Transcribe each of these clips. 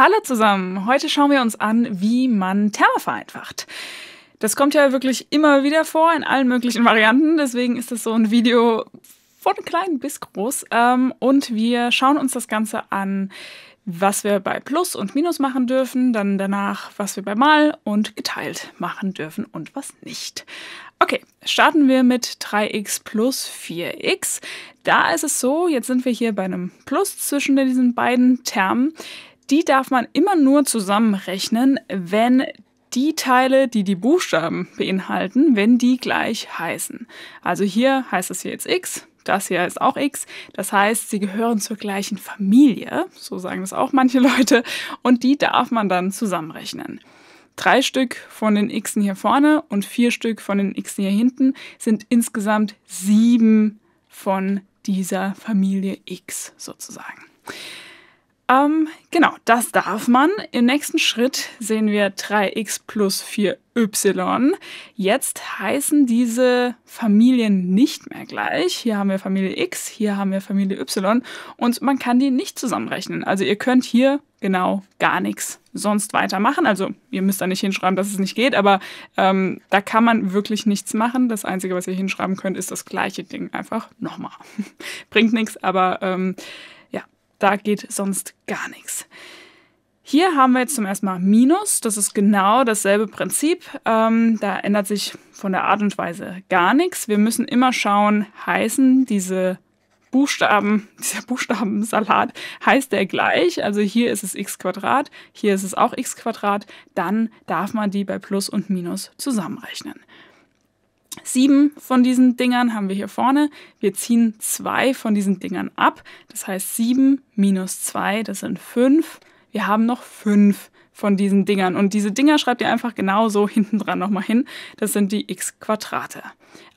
Hallo zusammen. Heute schauen wir uns an, wie man Therme vereinfacht. Das kommt ja wirklich immer wieder vor in allen möglichen Varianten. Deswegen ist das so ein Video von klein bis groß. Ähm, und wir schauen uns das Ganze an, was wir bei Plus und Minus machen dürfen, dann danach, was wir bei Mal und geteilt machen dürfen und was nicht. Okay, starten wir mit 3x plus 4x. Da ist es so, jetzt sind wir hier bei einem Plus zwischen diesen beiden Termen die darf man immer nur zusammenrechnen, wenn die Teile, die die Buchstaben beinhalten, wenn die gleich heißen. Also hier heißt es hier jetzt x, das hier ist auch x. Das heißt, sie gehören zur gleichen Familie, so sagen das auch manche Leute, und die darf man dann zusammenrechnen. Drei Stück von den x hier vorne und vier Stück von den x hier hinten sind insgesamt sieben von dieser Familie x sozusagen. Ähm, genau, das darf man. Im nächsten Schritt sehen wir 3x plus 4y. Jetzt heißen diese Familien nicht mehr gleich. Hier haben wir Familie x, hier haben wir Familie y und man kann die nicht zusammenrechnen. Also ihr könnt hier genau gar nichts sonst weitermachen. Also ihr müsst da nicht hinschreiben, dass es nicht geht, aber ähm, da kann man wirklich nichts machen. Das Einzige, was ihr hinschreiben könnt, ist das gleiche Ding einfach nochmal. Bringt nichts, aber... Ähm, da geht sonst gar nichts. Hier haben wir jetzt zum ersten Mal Minus. Das ist genau dasselbe Prinzip. Ähm, da ändert sich von der Art und Weise gar nichts. Wir müssen immer schauen, heißen diese Buchstaben, dieser Buchstabensalat, heißt der gleich. Also hier ist es x Quadrat, hier ist es auch x Quadrat. Dann darf man die bei Plus und Minus zusammenrechnen. Sieben von diesen Dingern haben wir hier vorne. Wir ziehen zwei von diesen Dingern ab. Das heißt, sieben minus zwei, das sind fünf. Wir haben noch fünf von diesen Dingern. Und diese Dinger schreibt ihr einfach genauso hinten dran nochmal hin. Das sind die x-Quadrate.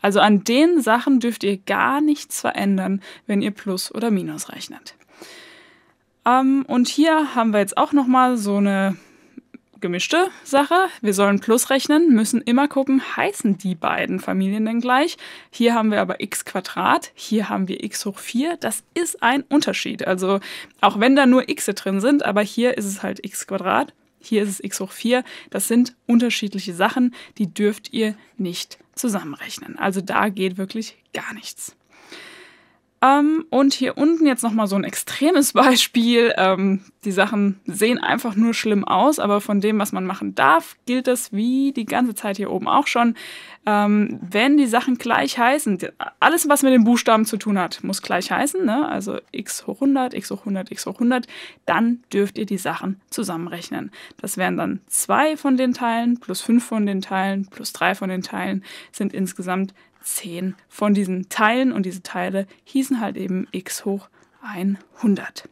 Also an den Sachen dürft ihr gar nichts verändern, wenn ihr Plus oder Minus rechnet. Ähm, und hier haben wir jetzt auch nochmal so eine gemischte Sache. Wir sollen Plus rechnen, müssen immer gucken, heißen die beiden Familien denn gleich. Hier haben wir aber x Quadrat, hier haben wir x hoch 4. Das ist ein Unterschied. Also auch wenn da nur x drin sind, aber hier ist es halt x Quadrat, hier ist es x hoch 4. Das sind unterschiedliche Sachen, die dürft ihr nicht zusammenrechnen. Also da geht wirklich gar nichts. Ähm, und hier unten jetzt nochmal so ein extremes Beispiel. Ähm, die Sachen sehen einfach nur schlimm aus, aber von dem, was man machen darf, gilt das wie die ganze Zeit hier oben auch schon. Ähm, wenn die Sachen gleich heißen, alles, was mit den Buchstaben zu tun hat, muss gleich heißen, ne? also x hoch 100, x hoch 100, x hoch 100, dann dürft ihr die Sachen zusammenrechnen. Das wären dann zwei von den Teilen plus fünf von den Teilen plus drei von den Teilen, sind insgesamt 10 von diesen Teilen und diese Teile hießen halt eben x hoch 100.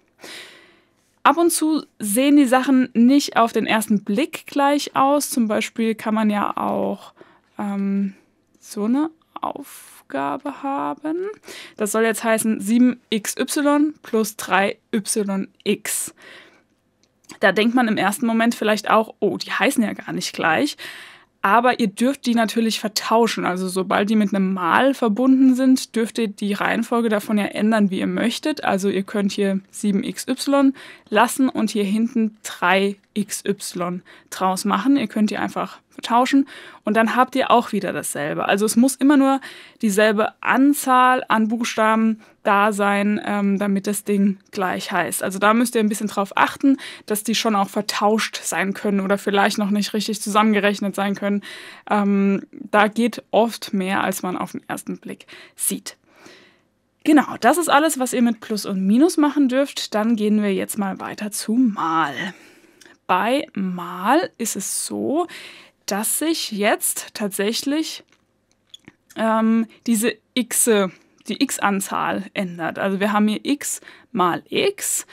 Ab und zu sehen die Sachen nicht auf den ersten Blick gleich aus. Zum Beispiel kann man ja auch ähm, so eine Aufgabe haben. Das soll jetzt heißen 7xy plus 3yx. Da denkt man im ersten Moment vielleicht auch, oh, die heißen ja gar nicht gleich. Aber ihr dürft die natürlich vertauschen. Also sobald die mit einem Mal verbunden sind, dürft ihr die Reihenfolge davon ja ändern, wie ihr möchtet. Also ihr könnt hier 7xy lassen und hier hinten 3 XY draus machen. Ihr könnt die einfach vertauschen und dann habt ihr auch wieder dasselbe. Also es muss immer nur dieselbe Anzahl an Buchstaben da sein, ähm, damit das Ding gleich heißt. Also da müsst ihr ein bisschen drauf achten, dass die schon auch vertauscht sein können oder vielleicht noch nicht richtig zusammengerechnet sein können. Ähm, da geht oft mehr, als man auf den ersten Blick sieht. Genau, das ist alles, was ihr mit Plus und Minus machen dürft. Dann gehen wir jetzt mal weiter zu Mal. Mal ist es so, dass sich jetzt tatsächlich ähm, diese x, die x-Anzahl ändert. Also wir haben hier x mal x.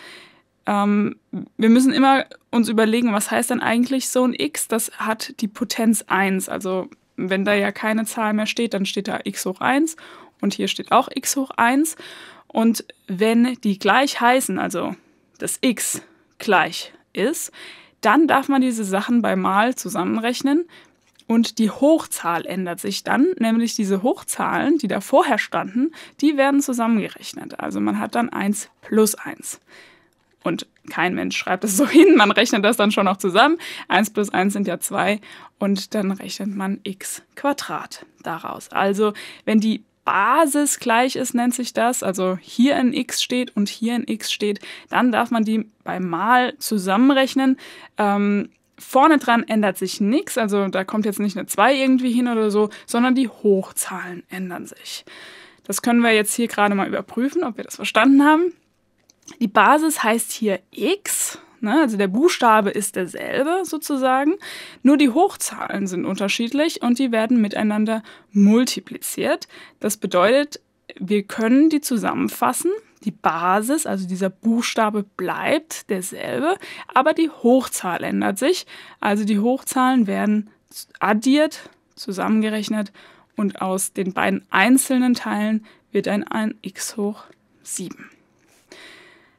Ähm, wir müssen immer uns überlegen, was heißt denn eigentlich so ein x? Das hat die Potenz 1. Also wenn da ja keine Zahl mehr steht, dann steht da x hoch 1 und hier steht auch x hoch 1. Und wenn die gleich heißen, also das x gleich ist, dann darf man diese Sachen bei mal zusammenrechnen und die Hochzahl ändert sich dann, nämlich diese Hochzahlen, die da vorher standen, die werden zusammengerechnet. Also man hat dann 1 plus 1. Und kein Mensch schreibt es so hin, man rechnet das dann schon noch zusammen. 1 plus 1 sind ja 2 und dann rechnet man x Quadrat daraus. Also wenn die Basis gleich ist, nennt sich das, also hier ein x steht und hier ein x steht, dann darf man die beim mal zusammenrechnen. Ähm, vorne dran ändert sich nichts, also da kommt jetzt nicht eine 2 irgendwie hin oder so, sondern die Hochzahlen ändern sich. Das können wir jetzt hier gerade mal überprüfen, ob wir das verstanden haben. Die Basis heißt hier x Ne? Also der Buchstabe ist derselbe sozusagen, nur die Hochzahlen sind unterschiedlich und die werden miteinander multipliziert. Das bedeutet, wir können die zusammenfassen. Die Basis, also dieser Buchstabe bleibt derselbe, aber die Hochzahl ändert sich. Also die Hochzahlen werden addiert, zusammengerechnet und aus den beiden einzelnen Teilen wird ein, ein x hoch 7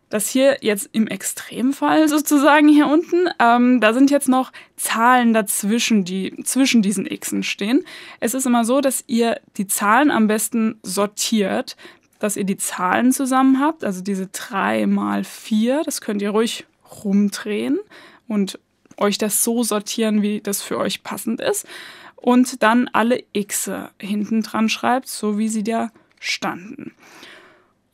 das hier jetzt im Extremfall sozusagen hier unten, ähm, da sind jetzt noch Zahlen dazwischen, die zwischen diesen Xen stehen. Es ist immer so, dass ihr die Zahlen am besten sortiert, dass ihr die Zahlen zusammen habt, also diese 3 mal 4, das könnt ihr ruhig rumdrehen und euch das so sortieren, wie das für euch passend ist. Und dann alle X hinten dran schreibt, so wie sie da standen.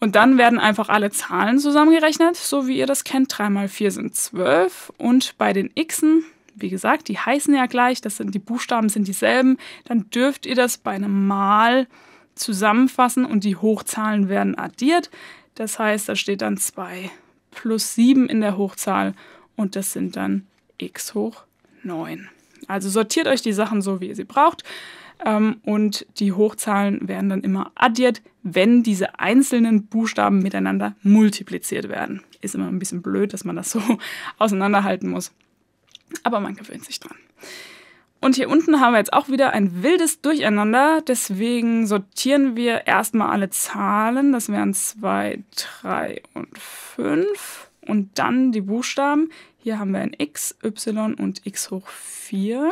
Und dann werden einfach alle Zahlen zusammengerechnet, so wie ihr das kennt. 3 mal 4 sind 12. Und bei den Xen, wie gesagt, die heißen ja gleich, das sind die Buchstaben sind dieselben. Dann dürft ihr das bei einem Mal zusammenfassen und die Hochzahlen werden addiert. Das heißt, da steht dann 2 plus 7 in der Hochzahl und das sind dann x hoch 9. Also sortiert euch die Sachen so, wie ihr sie braucht ähm, und die Hochzahlen werden dann immer addiert, wenn diese einzelnen Buchstaben miteinander multipliziert werden. Ist immer ein bisschen blöd, dass man das so auseinanderhalten muss. Aber man gewöhnt sich dran. Und hier unten haben wir jetzt auch wieder ein wildes Durcheinander. Deswegen sortieren wir erstmal alle Zahlen. Das wären 2, 3 und 5. Und dann die Buchstaben. Hier haben wir ein x, y und x hoch 4.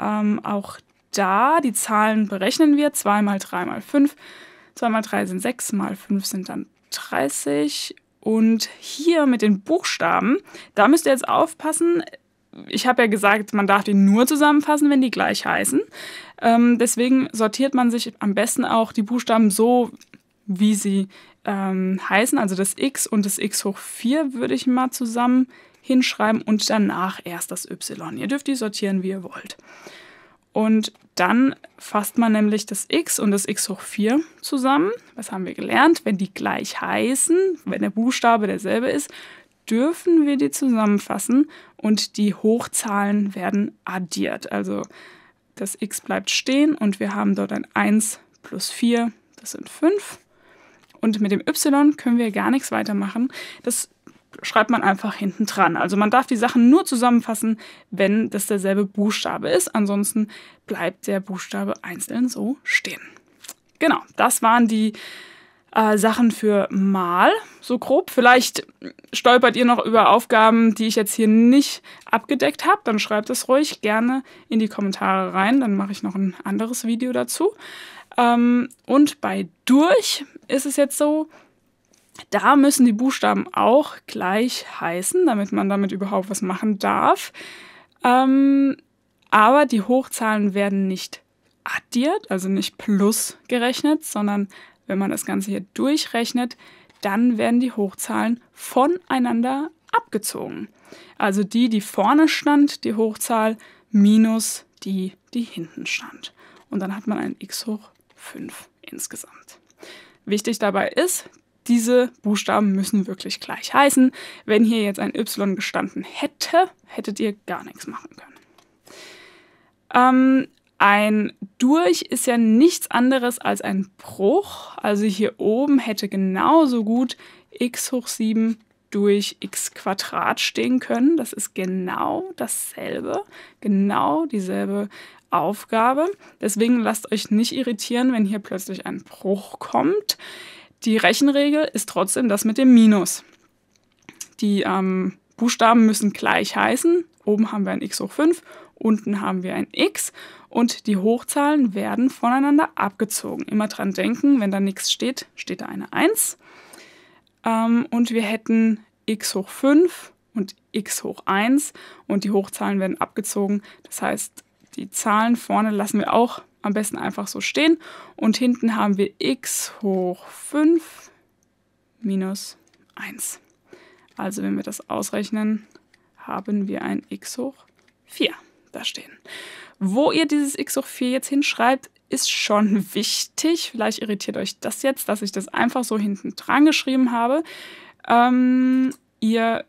Ähm, auch da. Die Zahlen berechnen wir. 2 mal 3 mal 5. 2 mal 3 sind 6, mal 5 sind dann 30. Und hier mit den Buchstaben, da müsst ihr jetzt aufpassen. Ich habe ja gesagt, man darf die nur zusammenfassen, wenn die gleich heißen. Ähm, deswegen sortiert man sich am besten auch die Buchstaben so, wie sie ähm, heißen. Also das x und das x hoch 4 würde ich mal zusammen hinschreiben und danach erst das y. Ihr dürft die sortieren, wie ihr wollt. Und dann fasst man nämlich das x und das x hoch 4 zusammen. Was haben wir gelernt? Wenn die gleich heißen, wenn der Buchstabe derselbe ist, dürfen wir die zusammenfassen und die Hochzahlen werden addiert. Also das x bleibt stehen und wir haben dort ein 1 plus 4, das sind 5. Und mit dem y können wir gar nichts weitermachen. Das schreibt man einfach hinten dran. Also man darf die Sachen nur zusammenfassen, wenn das derselbe Buchstabe ist. Ansonsten bleibt der Buchstabe einzeln so stehen. Genau, das waren die äh, Sachen für mal, so grob. Vielleicht stolpert ihr noch über Aufgaben, die ich jetzt hier nicht abgedeckt habe. Dann schreibt es ruhig gerne in die Kommentare rein. Dann mache ich noch ein anderes Video dazu. Ähm, und bei durch ist es jetzt so, da müssen die Buchstaben auch gleich heißen, damit man damit überhaupt was machen darf. Ähm, aber die Hochzahlen werden nicht addiert, also nicht plus gerechnet, sondern wenn man das Ganze hier durchrechnet, dann werden die Hochzahlen voneinander abgezogen. Also die, die vorne stand, die Hochzahl, minus die, die hinten stand. Und dann hat man ein x hoch 5 insgesamt. Wichtig dabei ist, diese Buchstaben müssen wirklich gleich heißen. Wenn hier jetzt ein Y gestanden hätte, hättet ihr gar nichts machen können. Ähm, ein Durch ist ja nichts anderes als ein Bruch. Also hier oben hätte genauso gut x hoch 7 durch x Quadrat stehen können. Das ist genau dasselbe, genau dieselbe Aufgabe. Deswegen lasst euch nicht irritieren, wenn hier plötzlich ein Bruch kommt. Die Rechenregel ist trotzdem das mit dem Minus. Die ähm, Buchstaben müssen gleich heißen. Oben haben wir ein x hoch 5, unten haben wir ein x und die Hochzahlen werden voneinander abgezogen. Immer dran denken, wenn da nichts steht, steht da eine 1. Ähm, und wir hätten x hoch 5 und x hoch 1 und die Hochzahlen werden abgezogen. Das heißt, die Zahlen vorne lassen wir auch am besten einfach so stehen. Und hinten haben wir x hoch 5 minus 1. Also wenn wir das ausrechnen, haben wir ein x hoch 4 da stehen. Wo ihr dieses x hoch 4 jetzt hinschreibt, ist schon wichtig. Vielleicht irritiert euch das jetzt, dass ich das einfach so hinten dran geschrieben habe. Ähm, ihr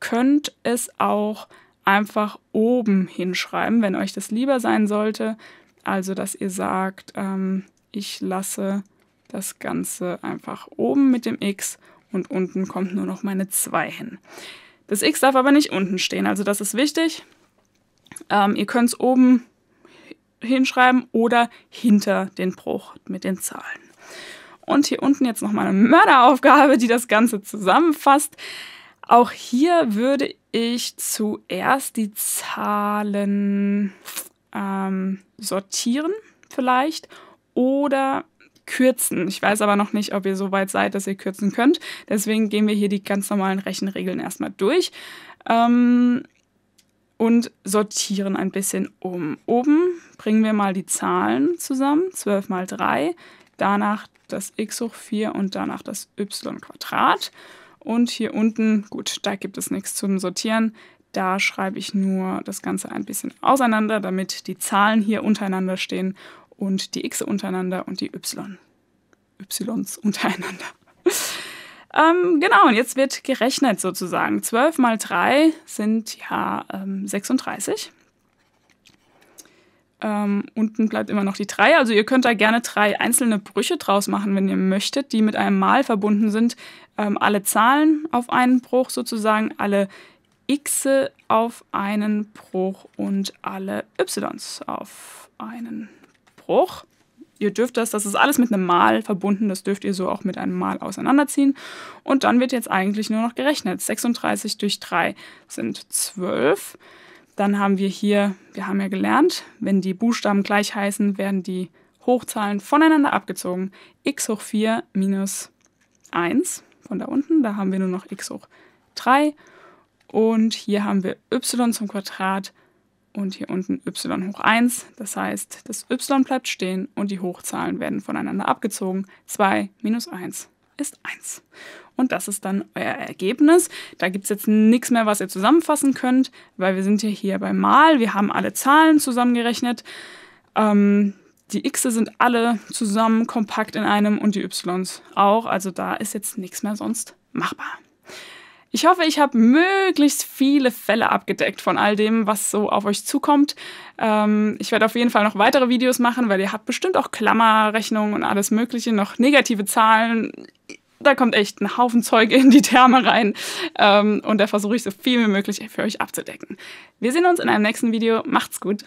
könnt es auch einfach oben hinschreiben, wenn euch das lieber sein sollte. Also, dass ihr sagt, ähm, ich lasse das Ganze einfach oben mit dem x und unten kommt nur noch meine 2 hin. Das x darf aber nicht unten stehen, also das ist wichtig. Ähm, ihr könnt es oben hinschreiben oder hinter den Bruch mit den Zahlen. Und hier unten jetzt noch mal eine Mörderaufgabe, die das Ganze zusammenfasst. Auch hier würde ich zuerst die Zahlen ähm, sortieren vielleicht oder kürzen. Ich weiß aber noch nicht, ob ihr so weit seid, dass ihr kürzen könnt. Deswegen gehen wir hier die ganz normalen Rechenregeln erstmal durch ähm, und sortieren ein bisschen um. Oben bringen wir mal die Zahlen zusammen, 12 mal 3, danach das x hoch 4 und danach das y Quadrat. Und hier unten, gut, da gibt es nichts zum Sortieren. Da schreibe ich nur das Ganze ein bisschen auseinander, damit die Zahlen hier untereinander stehen und die X untereinander und die Y. Ys untereinander. ähm, genau, und jetzt wird gerechnet sozusagen. 12 mal 3 sind ja ähm, 36. Ähm, unten bleibt immer noch die 3. Also ihr könnt da gerne drei einzelne Brüche draus machen, wenn ihr möchtet, die mit einem Mal verbunden sind. Ähm, alle Zahlen auf einen Bruch sozusagen, alle X auf einen Bruch und alle Ys auf einen Bruch. Ihr dürft das, das ist alles mit einem Mal verbunden, das dürft ihr so auch mit einem Mal auseinanderziehen. Und dann wird jetzt eigentlich nur noch gerechnet. 36 durch 3 sind 12. Dann haben wir hier, wir haben ja gelernt, wenn die Buchstaben gleich heißen, werden die Hochzahlen voneinander abgezogen. x hoch 4 minus 1 von da unten, da haben wir nur noch x hoch 3 und hier haben wir y zum Quadrat und hier unten y hoch 1. Das heißt, das y bleibt stehen und die Hochzahlen werden voneinander abgezogen. 2 minus 1 ist 1. Und das ist dann euer Ergebnis. Da gibt es jetzt nichts mehr, was ihr zusammenfassen könnt, weil wir sind ja hier beim Mal. Wir haben alle Zahlen zusammengerechnet. Ähm, die X sind alle zusammen kompakt in einem und die y auch. Also da ist jetzt nichts mehr sonst machbar. Ich hoffe, ich habe möglichst viele Fälle abgedeckt von all dem, was so auf euch zukommt. Ähm, ich werde auf jeden Fall noch weitere Videos machen, weil ihr habt bestimmt auch Klammerrechnungen und alles Mögliche, noch negative Zahlen. Da kommt echt ein Haufen Zeug in die Therme rein. Ähm, und da versuche ich so viel wie möglich für euch abzudecken. Wir sehen uns in einem nächsten Video. Macht's gut.